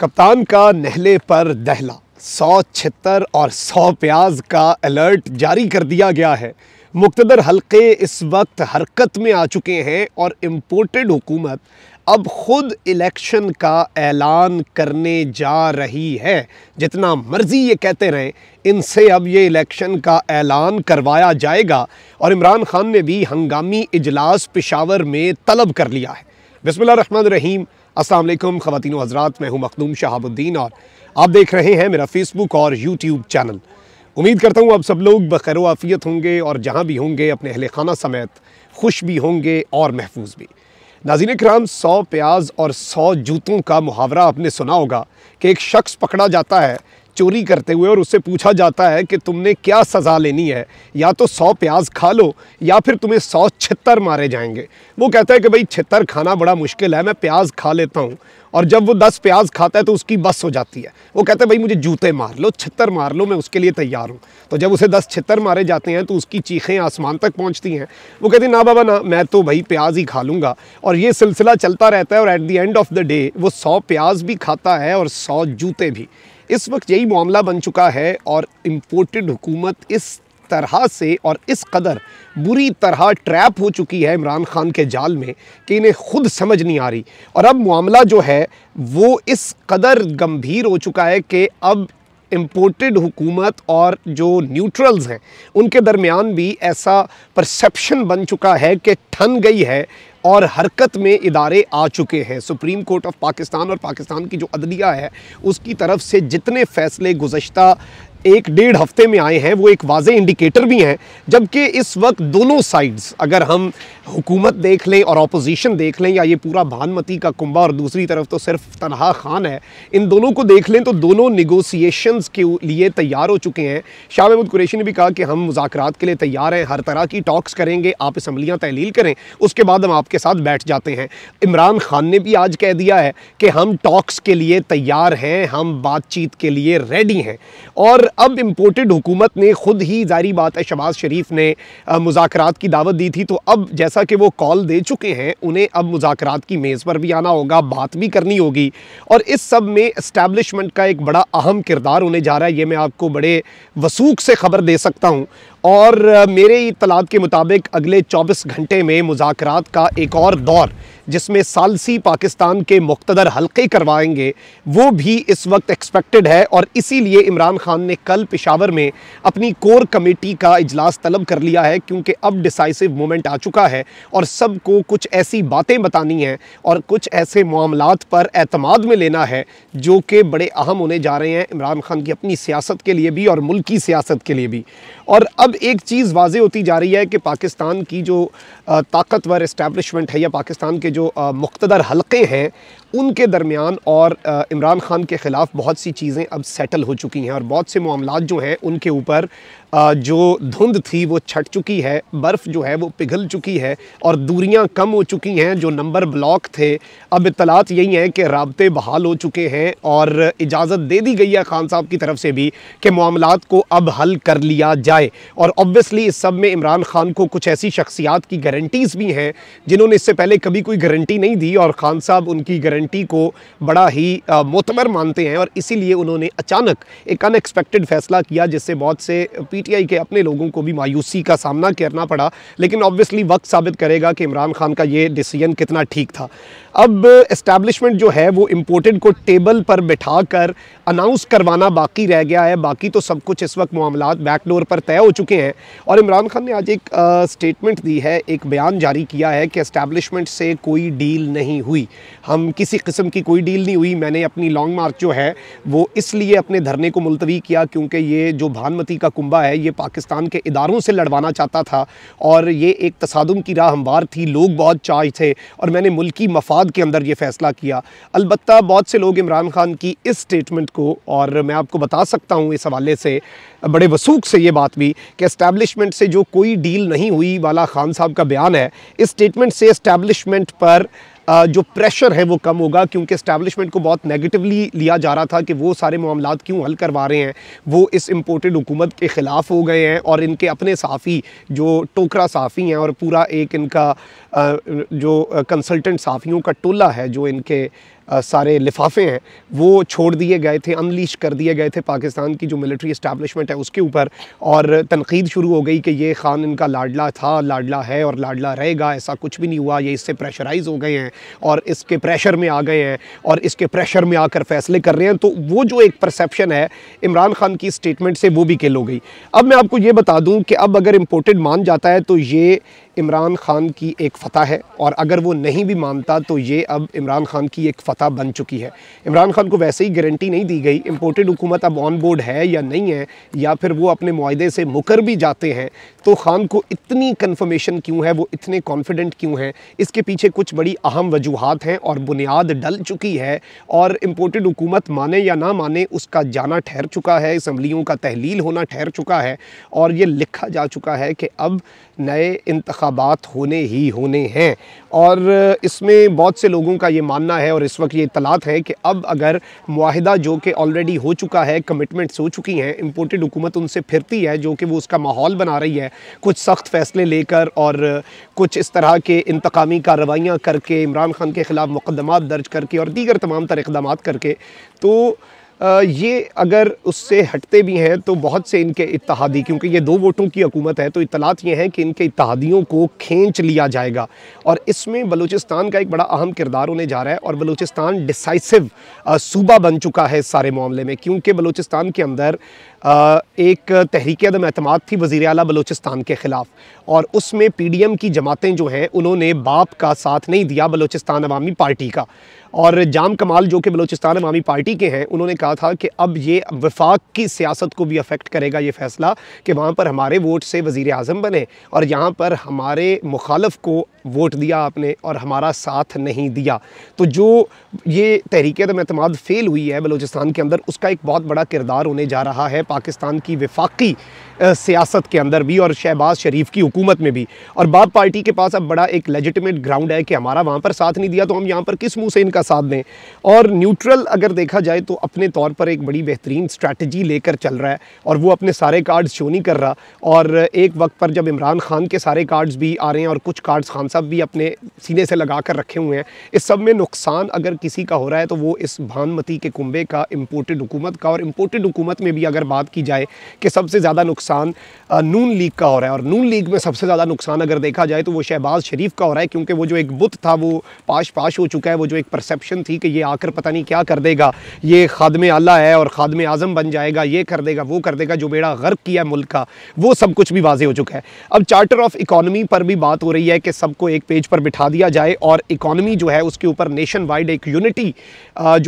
कप्तान का नहले पर दहला सौ छत्तर और सौ प्याज का अलर्ट जारी कर दिया गया है मुक्तदर हलके इस वक्त हरकत में आ चुके हैं और इम्पोर्टेड हुकूमत अब ख़ुद इलेक्शन का ऐलान करने जा रही है जितना मर्ज़ी ये कहते रहें इनसे अब ये इलेक्शन का ऐलान करवाया जाएगा और इमरान ख़ान ने भी हंगामी इजलास पिशावर में तलब कर लिया है बसमिल रहीम असल ख़वान हजरात मैं हूं मखदूम शहाबुद्दीन और आप देख रहे हैं मेरा फ़ेसबुक और यूट्यूब चैनल उम्मीद करता हूं आप सब लोग बखैर आफ़ियत होंगे और जहां भी होंगे अपने अहल खाना समेत खुश भी होंगे और महफूज भी नाजिन कराम सौ प्याज और सौ जूतों का मुहावरा आपने सुना होगा कि एक शख्स पकड़ा जाता है चोरी करते हुए और उससे पूछा जाता है कि तुमने क्या सज़ा लेनी है या तो सौ प्याज खा लो या फिर तुम्हें सौ छितर मारे जाएंगे वो कहता है कि भाई छितर खाना बड़ा मुश्किल है मैं प्याज खा लेता हूँ और जब वो दस प्याज खाता है तो उसकी बस हो जाती है वो कहता है भाई मुझे जूते मार लो छितर मार लो मैं उसके लिए तैयार हूँ तो जब उसे दस छितर मारे जाते हैं तो उसकी चीखें आसमान तक पहुँचती हैं वो कहती ना बाबा ना मैं तो भाई प्याज ही खा लूँगा और ये सिलसिला चलता रहता है और at the end of the day वो सौ प्याज भी खाता है और सौ जूते भी इस वक्त यही मामला बन चुका है और इम्पोर्टेड हुकूमत इस तरह से और इस कदर बुरी तरह ट्रैप हो चुकी है इमरान खान के जाल में कि इन्हें खुद समझ नहीं आ रही और अब मामला जो है वो इस कदर गंभीर हो चुका है कि अब इम्पोर्टेड हुकूमत और जो न्यूट्रल्स हैं उनके दरमियान भी ऐसा परसेप्शन बन चुका है कि ठन गई है और हरकत में इदारे आ चुके हैं सुप्रीम कोर्ट ऑफ पाकिस्तान और पाकिस्तान की जो अदलिया है उसकी तरफ से जितने फ़ैसले गुज्त एक डेढ़ हफ्ते में आए हैं वो एक वाज इंडिकेटर भी हैं जबकि इस वक्त दोनों साइड्स अगर हम हुकूमत देख लें और अपोजिशन देख लें या ये पूरा भानमती का कुंबा और दूसरी तरफ तो सिर्फ तनहा खान है इन दोनों को देख लें तो दोनों निगोसिएशंस के लिए तैयार हो चुके हैं शाह महमूद कुरेशी ने भी कहा कि हम मुजाकर के लिए तैयार हैं हर तरह की टॉक्स करेंगे आप इसम्बलियाँ तहलील करें उसके बाद हम आपके साथ बैठ जाते हैं इमरान खान ने भी आज कह दिया है कि हम टॉक्स के लिए तैयार हैं हम बातचीत के लिए रेडी हैं और अब इम्पोर्टेड हुकूमत ने ख़ुद ही जारी बात है शबाज़ शरीफ ने मुजाकर की दावत दी थी तो अब जैसा कि वो कॉल दे चुके हैं उन्हें अब मुजाकर की मेज़ पर भी आना होगा बात भी करनी होगी और इस सब में इस्टेबलिशमेंट का एक बड़ा अहम किरदार होने जा रहा है ये मैं आपको बड़े वसूख से ख़बर दे सकता हूँ और मेरे इतलात के मुताबिक अगले चौबीस घंटे में मुजाकर का एक और दौर जिसमें सालसी पाकिस्तान के मुख्तर हल्के करवाएंगे वो भी इस वक्त एक्सपेक्टेड है और इसीलिए इमरान खान ने कल पिशावर में अपनी कोर कमेटी का इजलास तलब कर लिया है क्योंकि अब डिसाइसिव मोमेंट आ चुका है और सबको कुछ ऐसी बातें बतानी हैं और कुछ ऐसे मामला पर अतमाद में लेना है जो कि बड़े अहम होने जा रहे हैं इमरान खान की अपनी सियासत के लिए भी और मुल्क सियासत के लिए भी और अब एक चीज़ वाज होती जा रही है कि पाकिस्तान की जो ताकतवर इस्टेबलिशमेंट है या पाकिस्तान के जो मुख्तर हलक़े हैं उनके दरमियान और इमरान ख़ान के ख़िलाफ़ बहुत सी चीज़ें अब सेटल हो चुकी हैं और बहुत से मामला जो हैं उनके ऊपर जो धुंध थी वो छट चुकी है बर्फ़ जो है वो पिघल चुकी है और दूरियां कम हो चुकी हैं जो नंबर ब्लॉक थे अब इतलात यही हैं कि रबते बहाल हो चुके हैं और इजाज़त दे दी गई है खान साहब की तरफ से भी कि मामला को अब हल कर लिया जाए और ऑब्वियसली इस सब में इमरान खान को कुछ ऐसी शख्सियात की गारंटीज़ भी हैं जिन्होंने इससे पहले कभी कोई गारंटी नहीं दी और खान साहब उनकी गारंटी कमेटी को बड़ा ही मोतबर मानते हैं और इसीलिए उन्होंने अचानक एक अनएक्सपेक्टेड फैसला किया जिससे बहुत से पीटीआई के अपने लोगों को भी मायूसी का सामना करना पड़ा लेकिन ऑब्वियसली वक्त साबित करेगा कि इमरान खान का ये डिसीजन कितना ठीक था अब इस्टेबलिशमेंट जो है वो इम्पोर्टेड को टेबल पर बिठा कर अनाउंस करवाना बाकी रह गया है बाकी तो सब कुछ इस वक्त मामला बैकडोर पर तय हो चुके हैं और इमरान खान ने आज एक स्टेटमेंट दी है एक बयान जारी किया है कि इस्टेबलिशमेंट से कोई डील नहीं हुई हम किसी किसी किस्म की कोई डील नहीं हुई मैंने अपनी लॉन्ग मार्च जो है वो इसलिए अपने धरने को मुलतवी किया क्योंकि ये जो भानमती का कुंबा है ये पाकिस्तान के इदारों से लड़वाना चाहता था और ये एक तसादम की राह हमवार थी लोग बहुत चाय थे और मैंने मुल्की मफाद के अंदर ये फ़ैसला किया अलबत् बहुत से लोग इमरान खान की इस स्टेटमेंट को और मैं आपको बता सकता हूँ इस हवाले से बड़े वसूख से ये बात भी कि इस्टेबलिशमेंट से जो कोई डील नहीं हुई वाला खान साहब का बयान है इस स्टेटमेंट से इस्टेबलिशमेंट पर जो प्रेशर है वो कम होगा क्योंकि इस्टेबलिशमेंट को बहुत नेगेटिवली लिया जा रहा था कि वो सारे मामला क्यों हल करवा रहे हैं वो इस इम्पोर्टेड हुकूमत के ख़िलाफ़ हो गए हैं और इनके अपने साफ़ी जो टोकरा साफ़ी हैं और पूरा एक इनका जो कंसल्टेंट साफ़ियों का टोला है जो इनके सारे लिफाफे हैं वो छोड़ दिए गए थे अनलीश कर दिए गए थे पाकिस्तान की जो मिलिट्री इस्टेबलिशमेंट है उसके ऊपर और तनकीद शुरू हो गई कि ये खान इनका लाडला था लाडला है और लाडला रहेगा ऐसा कुछ भी नहीं हुआ ये इससे प्रेशराइज हो गए हैं और इसके प्रेशर में आ गए हैं और इसके प्रेशर में आकर फैसले कर रहे हैं तो वो जो एक परसेप्शन है इमरान खान की स्टेटमेंट से वो भी किल हो गई अब मैं आपको ये बता दूँ कि अब अगर इम्पोर्टेड मान जाता है तो ये इमरान खान की एक फ़तह है और अगर वो नहीं भी मानता तो ये अब इमरान खान की एक फ़तह बन चुकी है इमरान खान को वैसे ही गारंटी नहीं दी गई इम्पोर्टेड हुकूमत अब ऑन बोर्ड है या नहीं है या फिर वो अपने माहदे से मुकर भी जाते हैं तो खान को इतनी कन्फर्मेशन क्यों है वो इतने कॉन्फिडेंट क्यों हैं इसके पीछे कुछ बड़ी अहम वजूहत हैं और बुनियाद डल चुकी है और इम्पोर्टेड हुकूमत माने या ना माने उसका जाना ठहर चुका है इसम्बलियों का तहलील होना ठहर चुका है और ये लिखा जा चुका है कि अब नए इंतख इंतबात होने ही होने हैं और इसमें बहुत से लोगों का ये मानना है और इस वक्त ये इतलात है कि अब अगर माहिदा जो कि ऑलरेडी हो चुका है कमिटमेंट्स हो चुकी हैं इम्पोर्टेड हुकूमत उनसे फिरती है जो कि वो उसका माहौल बना रही है कुछ सख्त फैसले लेकर और कुछ इस तरह के इंतकामी कार्रवाइयाँ करके इमरान खान के ख़िलाफ़ मुकदमा दर्ज करके और दीगर तमाम तर इकदाम करके तो ये अगर उससे हटते भी हैं तो बहुत से इनके इतिहादी क्योंकि ये दो वोटों की हकूमत है तो इतलात ये हैं कि इनके इतिहादियों को खींच लिया जाएगा और इसमें बलूचिस्तान का एक बड़ा अहम किरदार होने जा रहा है और बलूचिस्तान डिसाइसिव सूबा बन चुका है इस सारे मामले में क्योंकि बलूचिस्तान के अंदर एक तहरीक अदम अहतम थी वज़ी अला बलोचिस्तान के ख़िलाफ़ और उसमें पी डी एम की जमातें जो हैं उन्होंने बाप का साथ नहीं दिया बलोचिस्तान अवामी पार्टी का और जाम कमाल जो कि बलोचिस्तान अवामी पार्टी के हैं उन्होंने कहा था कि अब ये वफाक की सियासत को भी अफेक्ट करेगा ये फैसला कि वहाँ पर हमारे वोट से वज़ी अजम बने और यहाँ पर हमारे मुखालफ को वोट दिया आपने और हमारा साथ नहीं दिया तो जो ये तहरीक अतमाद फेल हुई है बलूचिस्तान के अंदर उसका एक बहुत बड़ा किरदार होने जा रहा है पाकिस्तान की विफाकी सियासत के अंदर भी और शहबाज शरीफ की हुकूमत में भी और बाप पार्टी के पास अब बड़ा एक लेजिटमेट ग्राउंड है कि हमारा वहाँ पर साथ नहीं दिया तो हम यहाँ पर किस मुँह से इनका साथ दें और न्यूट्रल अगर देखा जाए तो अपने तौर पर एक बड़ी बेहतरीन स्ट्रैटी लेकर चल रहा है और वो अपने सारे कार्ड्स शो नहीं कर रहा और एक वक्त पर जब इमरान खान के सारे कार्ड्स भी आ रहे हैं और कुछ कार्ड्स खान सब भी अपने सीने से लगा कर रखे हुए हैं इस सब में नुकसान अगर किसी का हो रहा है तो वो इस भानमती के कुंबे का इम्पोर्टेड हुकूमत का और इम्पोर्टेड हुकूमत में भी अगर बात की जाए कि सबसे ज़्यादा नुकसान नून लीग का हो रहा है और नून लीग में सबसे ज़्यादा नुकसान अगर देखा जाए तो वो शहबाज शरीफ का हो रहा है क्योंकि वो जो एक बुत था वो पाश पाश हो चुका है वो जो एक परसेप्शन थी कि ये आकर पता नहीं क्या कर देगा ये खादम आला है और खादम आज़म बन जाएगा ये कर देगा वो कर देगा जो बेड़ा गर्व किया है मुल्क का वो सब कुछ भी वाजे हो चुका है अब चार्टर ऑफ इकोनॉमी पर भी बात हो रही है कि सब कुछ को एक पेज पर बिठा दिया जाए और इकॉनमी जो है उसके ऊपर नेशन वाइड एक यूनिटी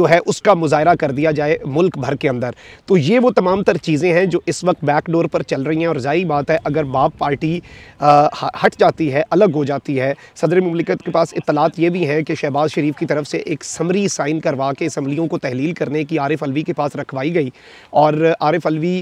जो है उसका मुजाहरा कर दिया जाए मुल्क भर के अंदर तो ये वो तमाम तर चीज़ें हैं जो इस वक्त बैकडोर पर चल रही हैं और जाहिर बात है अगर बाप पार्टी हट जाती है अलग हो जाती है सदर ममलिकत के पास इतलात ये भी हैं कि शहबाज शरीफ की तरफ से एक समरी साइन करवा के इसम्बलियों को तहलील करने की आरिफ अलवी के पास रखवाई गई और आरिफ अलवी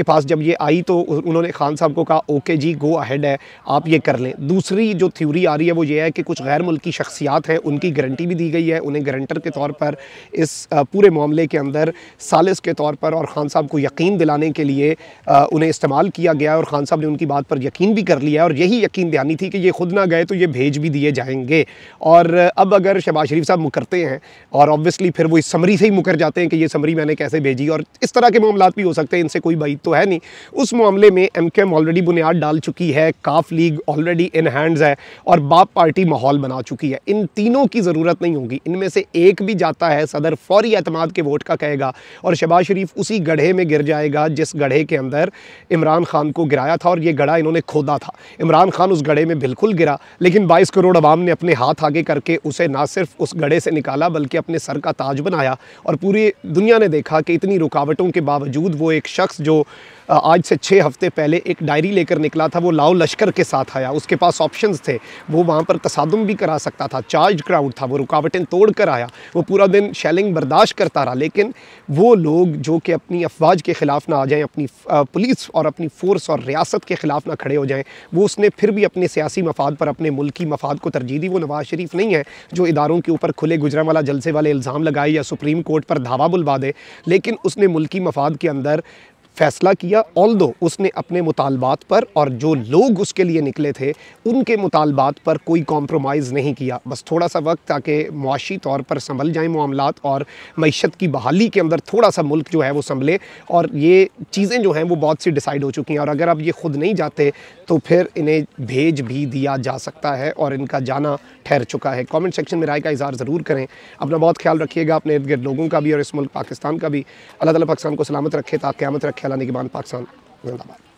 के पास जब ये आई तो उन्होंने खान साहब को कहा ओके जी गो अहेड है आप ये कर लें दूसरी जो थ्योरी आ रही है वो ये है कि कुछ गैर मुल्की शख्सियात हैं उनकी गारंटी भी दी गई है उन्हें गारंटर के तौर पर इस पूरे मामले के अंदर सालिस के तौर पर और ख़ान साहब को यकीन दिलाने के लिए उन्हें इस्तेमाल किया गया और ख़ान साहब ने उनकी बात पर यकीन भी कर लिया और यही यकीन दहानी थी कि ये खुद ना गए तो ये भेज भी दिए जाएंगे और अब अगर शहबाज शरीफ साहब मुकरते हैं और ऑब्वियसली फिर वो इस समरी से ही मुकर जाते हैं कि ये समरी मैंने कैसे भेजी और इस तरह के मामला भी हो सकते हैं इनसे कोई बाइक तो है नहीं उस मामले में एम ऑलरेडी बुनियाद डाल चुकी है काफ लीग ऑलरेडी इन हैंड्स है और बाप पार्टी माहौल बना चुकी है इन तीनों की ज़रूरत नहीं होगी इनमें से एक भी जाता है सदर फौरी अतमाद के वोट का कहेगा और शबाज शरीफ उसी गढ़े में गिर जाएगा जिस गढ़े के अंदर इमरान खान को गिराया था और ये गढ़ा इन्होंने खोदा था इमरान खान उस गढ़े में बिल्कुल गिरा लेकिन बाईस करोड़ आवाम ने अपने हाथ आगे करके उसे ना सिर्फ उस गढ़े से निकाला बल्कि अपने सर का ताज बनाया और पूरी दुनिया ने देखा कि इतनी रुकावटों के बावजूद वो एक शख्स जो आज से छः हफ्ते पहले एक डायरी लेकर निकला था वो लाओ लश्कर के साथ आया उसके पास ऑप्शंस थे थे वो वहाँ पर तसादम भी करा सकता था चार्ज क्राउड था वो रुकावटें तोड़ कर आया वो पूरा दिन शेलिंग बर्दाश्त करता रहा लेकिन वो लोग जो कि अपनी अफवाज के ख़िलाफ़ ना आ जाएँ अपनी पुलिस और अपनी फ़ोर्स और रियासत के ख़िलाफ़ ना खड़े हो जाएँ वो उसने फिर भी अपने सियासी मफाद पर अपने मुल्की मफाद को तरजीह दी वो नवाज़ शरीफ नहीं है जो इदारों के ऊपर खुले गुजरा वाला जलसे वाले इल्ज़ाम लगाए या सुप्रीम कोर्ट पर धावा बुलवा दे लेकिन उसने मुल्की मफाद के अंदर फैसला किया ऑल दो उसने अपने मुतालबात पर और जो लोग उसके लिए निकले थे उनके मुतालबात पर कोई कॉम्प्रोमाइज़ नहीं किया बस थोड़ा सा वक्त ताकि मुआशी तौर पर संभल जाए मामला और मीशत की बहाली के अंदर थोड़ा सा मुल्क जो है वो संभले और ये चीज़ें जो हैं वो बहुत सी डिसाइड हो चुकी हैं और अगर आप ये ख़ुद नहीं जाते तो फिर इन्हें भेज भी दिया जा सकता है और इनका जाना ठहर चुका है कॉमेंट सेक्शन में राय का इजहार ज़रूर करें अपना बहुत ख्याल रखिएगा अपने इर्द गिर्द लोगों का भी और इस मुल्क पाकिस्तान का भी अल्लाह ताला पाकिस्तान को सलामत रखे ताकत रखे खेला निगबान पाकिस्तान जिंदाबाद